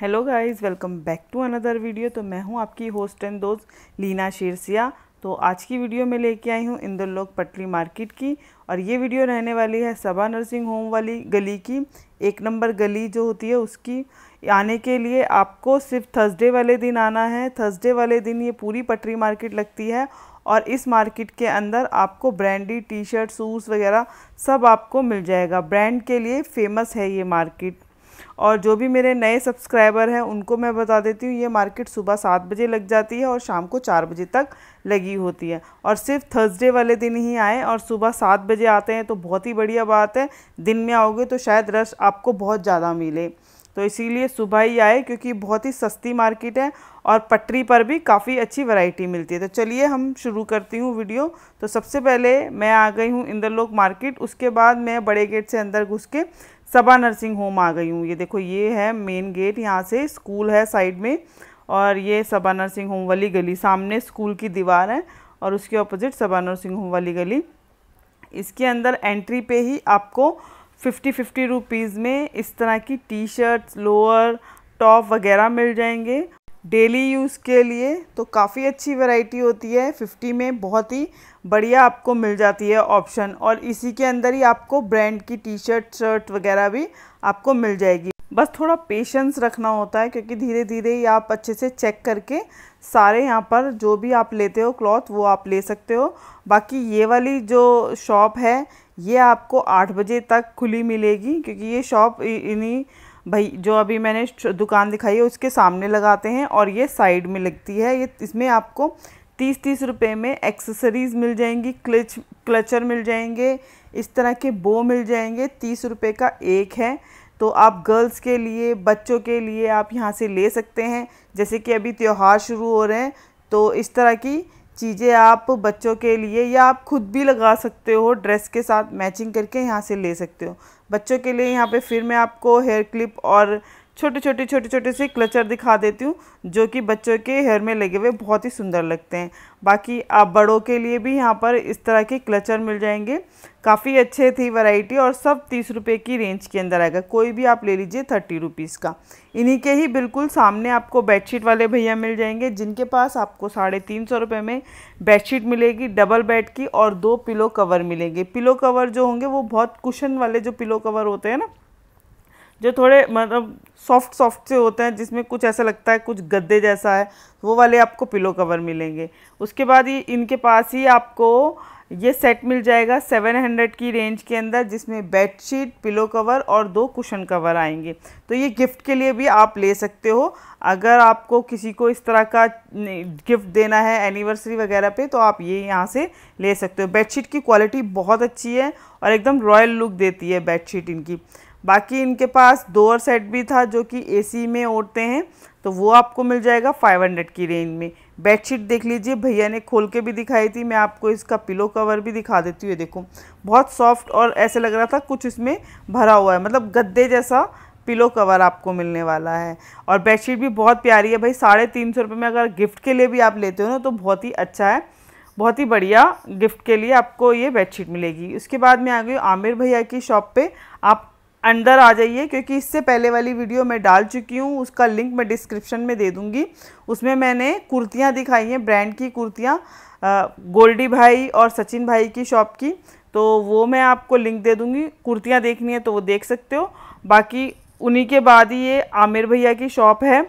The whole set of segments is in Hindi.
hello guys welcome back to another video तो मैं हूं आपकी होस्ट एंड दोस्त लीना शेरसिया तो आज की वीडियो में लेके आई हूं इंदौर लोक पटली मार्केट की और ये वीडियो रहने वाली है सबा नर्सिंग होम वाली गली की एक नंबर गली जो होती है उसकी आने के लिए आपको सिर्फ थर्सडे वाले दिन आना है थर्सडे वाले दिन ये पूरी पटरी मार्केट लगती है और इस मार्केट के अंदर आपको ब्रांडी टी शर्ट सूज वगैरह सब आपको मिल जाएगा ब्रांड के लिए फेमस है ये मार्केट और जो भी मेरे नए सब्सक्राइबर हैं उनको मैं बता देती हूँ ये मार्केट सुबह सात बजे लग जाती है और शाम को चार बजे तक लगी होती है और सिर्फ थर्सडे वाले दिन ही आएँ और सुबह सात बजे आते हैं तो बहुत ही बढ़िया बात है दिन में आओगे तो शायद रश आपको बहुत ज़्यादा मिले तो इसीलिए सुबह ही आए क्योंकि बहुत ही सस्ती मार्केट है और पटरी पर भी काफ़ी अच्छी वैरायटी मिलती है तो चलिए हम शुरू करती हूँ वीडियो तो सबसे पहले मैं आ गई हूँ इंदरलोक मार्केट उसके बाद मैं बड़े गेट से अंदर घुस के सबा नर्सिंग होम आ गई हूँ ये देखो ये है मेन गेट यहाँ से स्कूल है साइड में और ये सबा नर्सिंग होम वाली गली सामने स्कूल की दीवार है और उसके ऑपोजिट सबा नर्सिंग होम वाली गली इसके अंदर एंट्री पे ही आपको फिफ्टी फिफ्टी रुपीज़ में इस तरह की टी शर्ट्स लोअर टॉप वगैरह मिल जाएंगे डेली यूज़ के लिए तो काफ़ी अच्छी वैरायटी होती है फिफ्टी में बहुत ही बढ़िया आपको मिल जाती है ऑप्शन और इसी के अंदर ही आपको ब्रांड की टी शर्ट शर्ट वगैरह भी आपको मिल जाएगी बस थोड़ा पेशेंस रखना होता है क्योंकि धीरे धीरे ही आप अच्छे से चेक करके सारे यहाँ पर जो भी आप लेते हो क्लॉथ वो आप ले सकते हो बाकी ये वाली जो शॉप है ये आपको आठ बजे तक खुली मिलेगी क्योंकि ये शॉप इन्हीं भाई जो अभी मैंने दुकान दिखाई है उसके सामने लगाते हैं और ये साइड में लगती है ये इसमें आपको तीस तीस रुपये में एक्सेसरीज़ मिल जाएंगी क्लच क्लचर मिल जाएंगे इस तरह के बो मिल जाएंगे तीस रुपये का एक है तो आप गर्ल्स के लिए बच्चों के लिए आप यहाँ से ले सकते हैं जैसे कि अभी त्यौहार शुरू हो रहे हैं तो इस तरह की चीज़ें आप बच्चों के लिए या आप खुद भी लगा सकते हो ड्रेस के साथ मैचिंग करके यहाँ से ले सकते हो बच्चों के लिए यहाँ पे फिर मैं आपको हेयर क्लिप और छोटे छोटे छोटे छोटे से क्लचर दिखा देती हूँ जो कि बच्चों के हेयर में लगे हुए बहुत ही सुंदर लगते हैं बाकी आप बड़ों के लिए भी यहाँ पर इस तरह के क्लचर मिल जाएंगे काफ़ी अच्छे थी वैरायटी और सब तीस रुपये की रेंज के अंदर आएगा कोई भी आप ले लीजिए थर्टी रुपीज़ का इन्हीं के ही बिल्कुल सामने आपको बेडशीट वाले भैया मिल जाएंगे जिनके पास आपको साढ़े तीन सौ रुपये में बेडशीट मिलेगी डबल बेड की और दो पिलो कवर मिलेंगे पिलो कवर जो होंगे वो बहुत कुशन वाले जो पिलो कवर होते हैं ना जो थोड़े मतलब सॉफ्ट सॉफ्ट से होते हैं जिसमें कुछ ऐसा लगता है कुछ गद्दे जैसा है वो वाले आपको पिलो कवर मिलेंगे उसके बाद ही इनके पास ही आपको ये सेट मिल जाएगा 700 की रेंज के अंदर जिसमें बेडशीट पिलो कवर और दो कुशन कवर आएंगे तो ये गिफ्ट के लिए भी आप ले सकते हो अगर आपको किसी को इस तरह का गिफ्ट देना है एनिवर्सरी वगैरह पे तो आप ये यहाँ से ले सकते हो बेडशीट की क्वालिटी बहुत अच्छी है और एकदम रॉयल लुक देती है बेडशीट इनकी बाकी इनके पास दोअर सेट भी था जो कि एसी में ओढ़ते हैं तो वो आपको मिल जाएगा 500 की रेंज में बेडशीट देख लीजिए भैया ने खोल के भी दिखाई थी मैं आपको इसका पिलो कवर भी दिखा देती हूँ देखो बहुत सॉफ्ट और ऐसे लग रहा था कुछ इसमें भरा हुआ है मतलब गद्दे जैसा पिलो कवर आपको मिलने वाला है और बेडशीट भी बहुत प्यारी है भाई साढ़े तीन सौ रुपये में अगर गिफ्ट के लिए भी आप लेते हो ना तो बहुत ही अच्छा है बहुत ही बढ़िया गिफ्ट के लिए आपको ये बेडशीट मिलेगी उसके बाद मैं आ गई आमिर भैया की शॉप पे आप अंदर आ जाइए क्योंकि इससे पहले वाली वीडियो मैं डाल चुकी हूँ उसका लिंक मैं डिस्क्रिप्शन में दे दूँगी उसमें मैंने कुर्तियाँ दिखाई हैं ब्रांड की कुर्तियाँ गोल्डी भाई और सचिन भाई की शॉप की तो वो मैं आपको लिंक दे दूँगी कुर्तियाँ देखनी है तो वो देख सकते हो बाकी उन्हीं के बाद ही ये आमिर भैया की शॉप है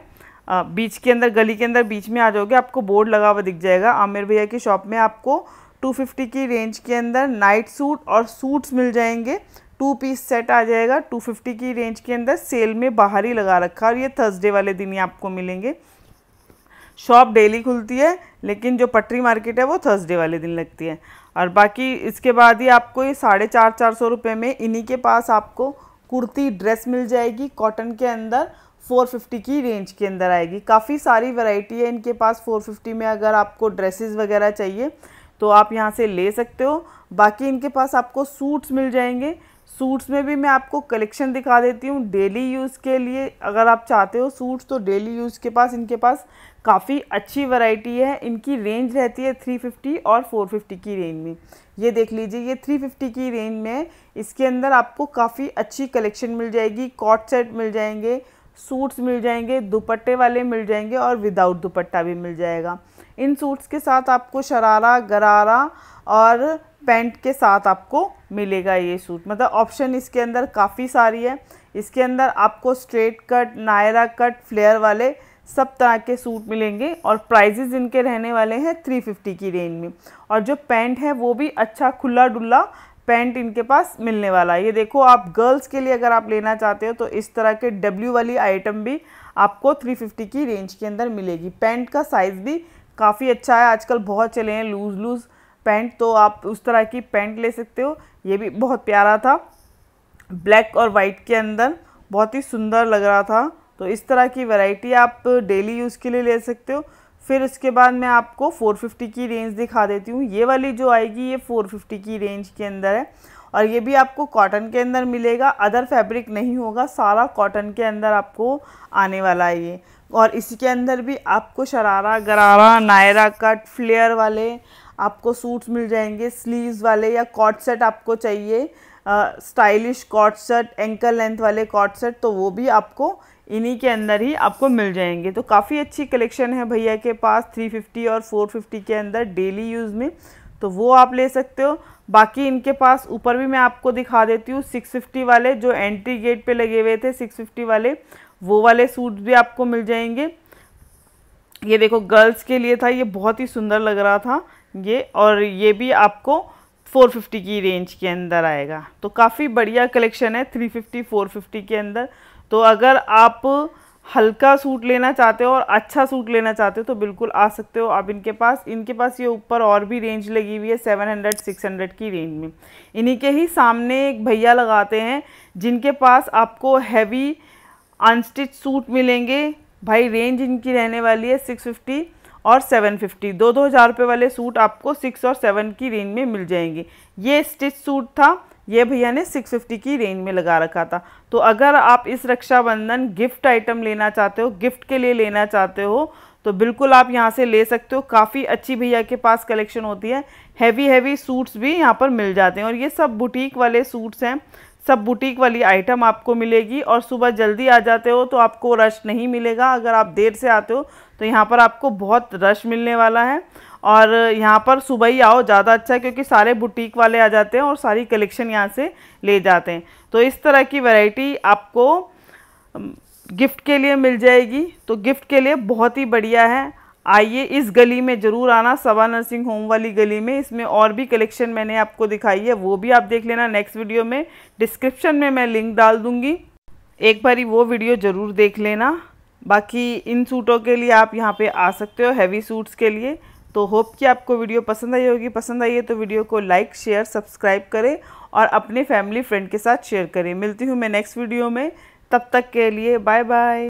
बीच के अंदर गली के अंदर बीच में आ जाओगे आपको बोर्ड लगा हुआ दिख जाएगा आमिर भैया की शॉप में आपको 250 की रेंज के अंदर नाइट सूट और सूट्स मिल जाएंगे टू पीस सेट आ जाएगा 250 की रेंज के अंदर सेल में बाहर ही लगा रखा और ये थर्सडे वाले दिन ही आपको मिलेंगे शॉप डेली खुलती है लेकिन जो पटरी मार्केट है वो थर्सडे वाले दिन लगती है और बाकी इसके बाद ही आपको ये साढ़े चार चार सौ रुपये में इन्हीं के पास आपको कुर्ती ड्रेस मिल जाएगी कॉटन के अंदर 450 की रेंज के अंदर आएगी काफ़ी सारी वैरायटी है इनके पास 450 में अगर आपको ड्रेसेस वगैरह चाहिए तो आप यहाँ से ले सकते हो बाकी इनके पास आपको सूट्स मिल जाएंगे सूट्स में भी मैं आपको कलेक्शन दिखा देती हूँ डेली यूज़ के लिए अगर आप चाहते हो सूट्स तो डेली यूज़ के पास इनके पास काफ़ी अच्छी वैरायटी है इनकी रेंज रहती है 350 और 450 की रेंज में ये देख लीजिए ये 350 की रेंज में इसके अंदर आपको काफ़ी अच्छी कलेक्शन मिल जाएगी कॉट सेट मिल जाएंगे सूट्स मिल जाएंगे दुपट्टे वाले मिल जाएंगे और विदाउट दुपट्टा भी मिल जाएगा इन सूट्स के साथ आपको शरारा गरारा और पैंट के साथ आपको मिलेगा ये सूट मतलब ऑप्शन इसके अंदर काफ़ी सारी है इसके अंदर आपको straight cut Naira cut flare वाले सब तरह के सूट मिलेंगे और प्राइजेज़ इनके रहने वाले हैं 350 की रेंज में और जो पैंट है वो भी अच्छा खुला डुल्ला पैंट इनके पास मिलने वाला है ये देखो आप गर्ल्स के लिए अगर आप लेना चाहते हो तो इस तरह के डब्ल्यू वाली आइटम भी आपको 350 की रेंज के अंदर मिलेगी पैंट का साइज़ भी काफ़ी अच्छा है आजकल बहुत चले हैं लूज़ लूज़ पैंट तो आप उस तरह की पैंट ले सकते हो ये भी बहुत प्यारा था ब्लैक और वाइट के अंदर बहुत ही सुंदर लग रहा था तो इस तरह की वैरायटी आप डेली यूज़ के लिए ले सकते हो फिर उसके बाद मैं आपको 450 की रेंज दिखा देती हूँ ये वाली जो आएगी ये 450 की रेंज के अंदर है और ये भी आपको कॉटन के अंदर मिलेगा अदर फैब्रिक नहीं होगा सारा कॉटन के अंदर आपको आने वाला है ये और इसी के अंदर भी आपको शरारा गरारा नायरा कट फ्लेयर वाले आपको सूट्स मिल जाएंगे स्लीव्स वाले या कॉट सेट आपको चाहिए stylish co-ord set ankle length वाले कॉट सेट तो वो भी आपको इन्हीं के अंदर ही आपको मिल जाएंगे तो काफ़ी अच्छी कलेक्शन है भैया के पास 350 और 450 के अंदर डेली यूज़ में तो वो आप ले सकते हो बाकी इनके पास ऊपर भी मैं आपको दिखा देती हूँ 650 वाले जो एंट्री गेट पे लगे हुए थे 650 वाले वो वाले सूट भी आपको मिल जाएंगे ये देखो गर्ल्स के लिए था ये बहुत ही सुंदर लग रहा था ये और ये भी आपको 450 की रेंज के अंदर आएगा तो काफ़ी बढ़िया कलेक्शन है 350 450 के अंदर तो अगर आप हल्का सूट लेना चाहते हो और अच्छा सूट लेना चाहते हो तो बिल्कुल आ सकते हो आप इनके पास इनके पास ये ऊपर और भी रेंज लगी हुई है 700 600 की रेंज में इन्हीं के ही सामने एक भैया लगाते हैं जिनके पास आपको हैवी अनस्टिच सूट मिलेंगे भाई रेंज इनकी रहने वाली है सिक्स और 750 दो दो हज़ार रुपये वाले सूट आपको सिक्स और सेवन की रेंज में मिल जाएंगे ये स्टिच सूट था ये भैया ने 650 की रेंज में लगा रखा था तो अगर आप इस रक्षाबंधन गिफ्ट आइटम लेना चाहते हो गिफ्ट के लिए लेना चाहते हो तो बिल्कुल आप यहाँ से ले सकते हो काफ़ी अच्छी भैया के पास कलेक्शन होती है हैवी हैवी सूट्स भी यहाँ पर मिल जाते हैं और ये सब बुटीक वाले सूट्स हैं सब बुटीक वाली आइटम आपको मिलेगी और सुबह जल्दी आ जाते हो तो आपको रश नहीं मिलेगा अगर आप देर से आते हो तो यहाँ पर आपको बहुत रश मिलने वाला है और यहाँ पर सुबह ही आओ ज़्यादा अच्छा है क्योंकि सारे बुटीक वाले आ जाते हैं और सारी कलेक्शन यहाँ से ले जाते हैं तो इस तरह की वैरायटी आपको गिफ्ट के लिए मिल जाएगी तो गिफ्ट के लिए बहुत ही बढ़िया है आइए इस गली में ज़रूर आना सवा नर्सिंग होम वाली गली में इसमें और भी कलेक्शन मैंने आपको दिखाई है वो भी आप देख लेना नेक्स्ट वीडियो में डिस्क्रिप्शन में मैं लिंक डाल दूँगी एक बारी वो वीडियो ज़रूर देख लेना बाकी इन सूटों के लिए आप यहाँ पे आ सकते हो हैवी सूट्स के लिए तो होप कि आपको वीडियो पसंद आई होगी पसंद आई है तो वीडियो को लाइक शेयर सब्सक्राइब करें और अपने फैमिली फ्रेंड के साथ शेयर करें मिलती हूँ मैं नेक्स्ट वीडियो में तब तक के लिए बाय बाय